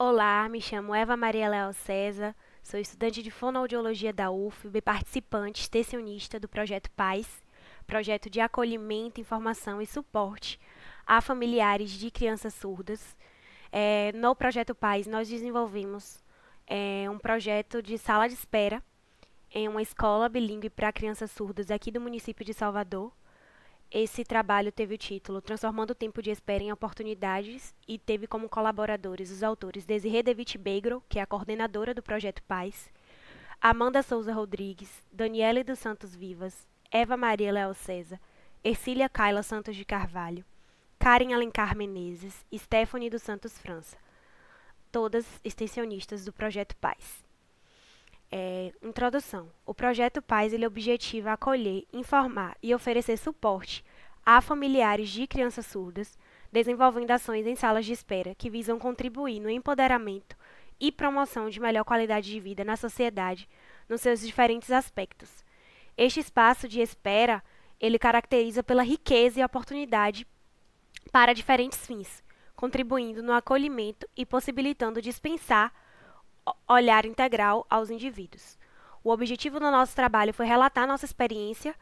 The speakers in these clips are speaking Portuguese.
Olá, me chamo Eva Maria Leal César, sou estudante de Fonoaudiologia da UFB, participante extensionista do Projeto Paz, projeto de acolhimento, informação e suporte a familiares de crianças surdas. É, no Projeto Paz, nós desenvolvemos é, um projeto de sala de espera em uma escola bilíngue para crianças surdas aqui do município de Salvador, esse trabalho teve o título Transformando o Tempo de Espera em Oportunidades e teve como colaboradores os autores Desiree Devitt Beigro, que é a coordenadora do Projeto Paz, Amanda Souza Rodrigues, Daniele dos Santos Vivas, Eva Maria Leal César, Ercília Kaila Santos de Carvalho, Karen Alencar Menezes e Stephanie dos Santos França, todas extensionistas do Projeto Paz. É, introdução. O projeto Paz ele objetiva acolher, informar e oferecer suporte a familiares de crianças surdas, desenvolvendo ações em salas de espera que visam contribuir no empoderamento e promoção de melhor qualidade de vida na sociedade, nos seus diferentes aspectos. Este espaço de espera, ele caracteriza pela riqueza e oportunidade para diferentes fins, contribuindo no acolhimento e possibilitando dispensar olhar integral aos indivíduos. O objetivo do nosso trabalho foi relatar nossa experiência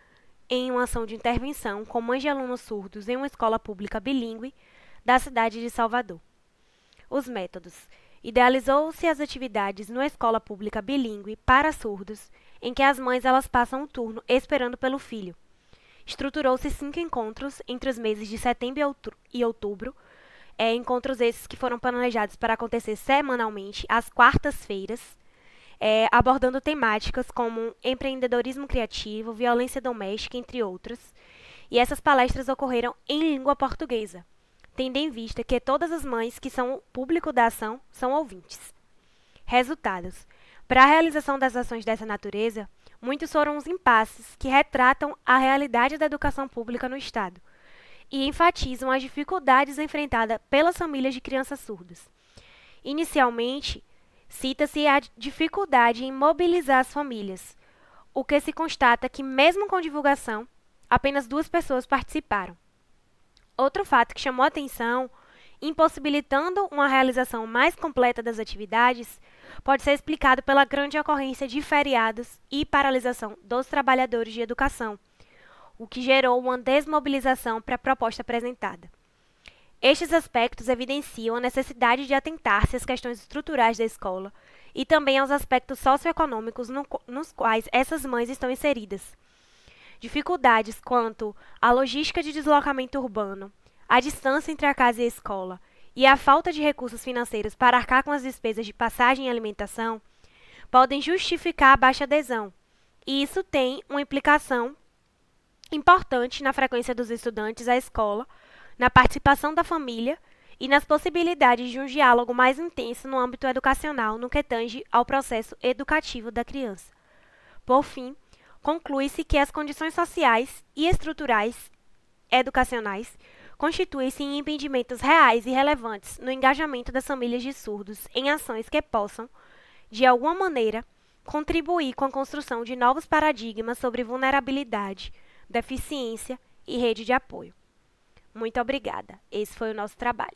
em uma ação de intervenção com mães de alunos surdos em uma escola pública bilíngue da cidade de Salvador. Os métodos. Idealizou-se as atividades numa escola pública bilíngue para surdos, em que as mães elas passam o um turno esperando pelo filho. Estruturou-se cinco encontros entre os meses de setembro e outubro é, encontros esses que foram planejados para acontecer semanalmente, às quartas-feiras, é, abordando temáticas como empreendedorismo criativo, violência doméstica, entre outras. E essas palestras ocorreram em língua portuguesa, tendo em vista que todas as mães que são público da ação são ouvintes. Resultados: para a realização das ações dessa natureza, muitos foram os impasses que retratam a realidade da educação pública no Estado, e enfatizam as dificuldades enfrentadas pelas famílias de crianças surdas. Inicialmente, cita-se a dificuldade em mobilizar as famílias, o que se constata que, mesmo com divulgação, apenas duas pessoas participaram. Outro fato que chamou atenção, impossibilitando uma realização mais completa das atividades, pode ser explicado pela grande ocorrência de feriados e paralisação dos trabalhadores de educação, o que gerou uma desmobilização para a proposta apresentada. Estes aspectos evidenciam a necessidade de atentar-se às questões estruturais da escola e também aos aspectos socioeconômicos no, nos quais essas mães estão inseridas. Dificuldades quanto à logística de deslocamento urbano, a distância entre a casa e a escola e a falta de recursos financeiros para arcar com as despesas de passagem e alimentação podem justificar a baixa adesão, e isso tem uma implicação importante na frequência dos estudantes à escola, na participação da família e nas possibilidades de um diálogo mais intenso no âmbito educacional no que tange ao processo educativo da criança. Por fim, conclui-se que as condições sociais e estruturais educacionais constituem-se impedimentos reais e relevantes no engajamento das famílias de surdos em ações que possam, de alguma maneira, contribuir com a construção de novos paradigmas sobre vulnerabilidade, deficiência e rede de apoio. Muito obrigada. Esse foi o nosso trabalho.